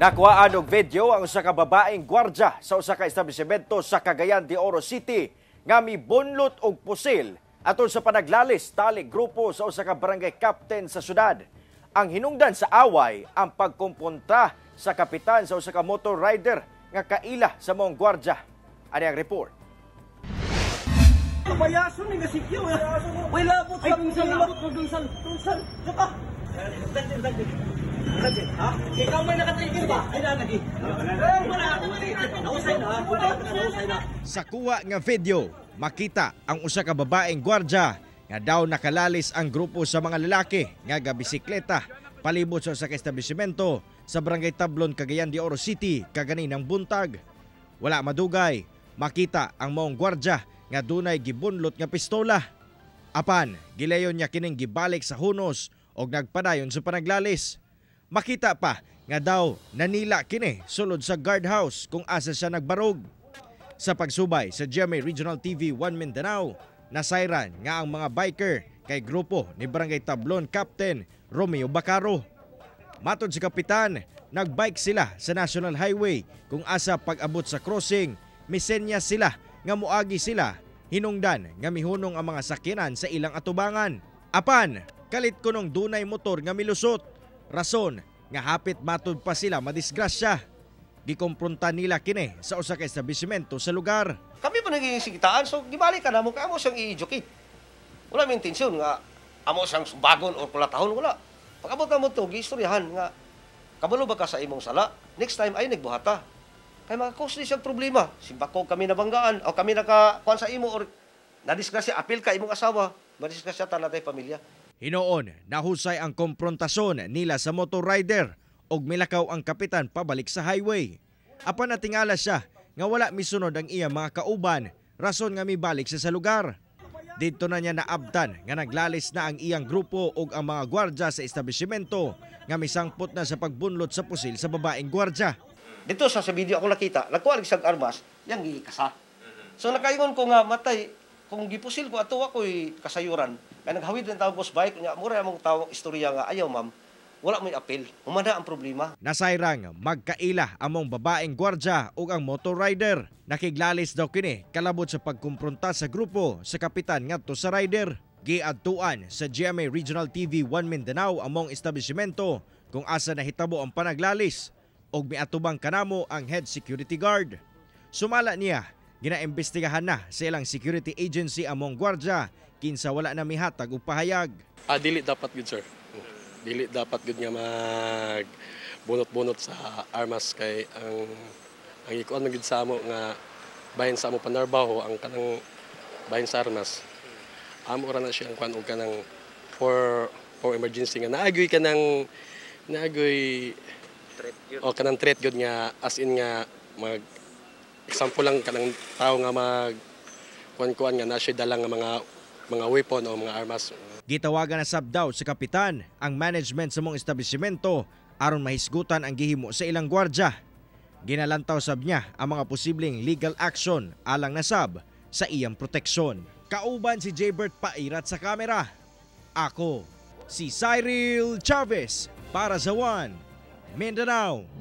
Nakuhaan og video ang usa ka babaeng gwardya sa usa ka establishmento sa Cagayan de Oro City nga mibunlot og pusil aton sa panaglalis tali grupo sa usa ka barangay captain sa syudad. Ang hinungdan sa away ang pagkumpronta sa kapitan sa usa ka motor rider nga kaila sa mong gwardya. Ani ang report. Payaso ni nga Wala eh. po sa tungsan. Tungsan. Tungsan. Tungsan. Ha? Ikaw may nakatrigil ba? Ay, nanagi. Sa kuha nga video, makita ang usa ka babaeng gwardya nga daw nakalalis ang grupo sa mga lalaki nga gabisikleta palibot sa sa establishmento sa Barangay Tablon, Cagayan de Oro City kagani kaganinang buntag. Wala madugay, makita ang maong gwardya nga dunay gibunlot nga pistola. Apan, gilayon niya kining gibalik sa hunos og nagpadayon sa panaglalis. Makita pa nga daw nanila kini sulod sa guardhouse kung asa siya nagbarog. Sa pagsubay sa GMA Regional TV 1 Mindanao, nasairan nga ang mga biker kay grupo ni Barangay Tablon Captain Romeo Bacaro. Matod si Kapitan, nagbike sila sa National Highway kung asa pag-abot sa crossing, misenya sila nga muagi sila hinungdan nga mihunong ang mga sakinan sa ilang atubangan. Apan, kalit ko nung dunay motor nga milusot Rason nga hapit matud pa sila madisgrasya. Gikompronta nila kine sa usa ka establishmento sa lugar. Kami pa naging sigitaan so gibali ka namo kamo siyang i-educate. Wala may intensyon nga amo siyang bagon o kulatahon wala. Pagabot ka mo to giistoryahan nga kabalo ba ka sa imong sala? Next time ay nagbuhata. Kay makakos ni siyang problema. Simbako kami nabanggaan o kami naka kuan sa imo or nadisgrasya apil ka imong asawa, madisgrasya ta natay pamilya. Hinoon, nahusay ang komprontasyon nila sa motor rider og milakaw ang kapitan pabalik sa highway. Apan atingala siya nga wala misunod ang iya mga kauban rason nga mibalik siya sa lugar. Dito na niya naabtan nga naglalis na ang iyang grupo og ang mga gwardya sa establishmento nga misangpot na sa pagbunlot sa pusil sa babaeng gwardya. Dito sa sa video ako nakita, nagkuha sa armas, yang gikasa. So nakaingon ko nga matay kung gipusil ko ato ako'y kasayuran, kay naghawid ng tawag bus bike, nya mura mong tawag istorya nga, ayaw ma'am, wala may apil. Humana ang problema. Nasayrang magkaila among babaeng gwardya ug ang motor rider. Nakiglalis daw kini kalabot sa pagkumpronta sa grupo sa kapitan ngadto sa rider. Giadtuan sa GMA Regional TV 1 Mindanao among establishmento kung asa nahitabo ang panaglalis ug miatubang kanamo ang head security guard. Sumala niya Ginaimbestigahan na silang security agency among gwardya kinsa wala na mihatag og pahayag. Ah, dili dapat gud sir. Dili dapat gud nga mag bunot-bunot sa armas kay ang ang ikuan man gud sa amo nga bahin sa amo panarbaho ang kanang bahin sa armas. Amo ra na siya ang kuan og kanang for for emergency nga naagoy kanang ng naagoy threat yun. O kanang threat gud nga as in nga mag Example lang kanang tao nga mag kuan-kuan nga na siya dalang mga mga weapon o mga armas. Gitawagan na sab daw sa kapitan ang management sa mong establishmento aron mahisgutan ang gihimo sa ilang gwardya. Ginalantaw sab niya ang mga posibleng legal action alang na sab sa iyang proteksyon. Kauban si Jaybert pairat sa kamera. Ako, si Cyril Chavez para sa One, Mindanao.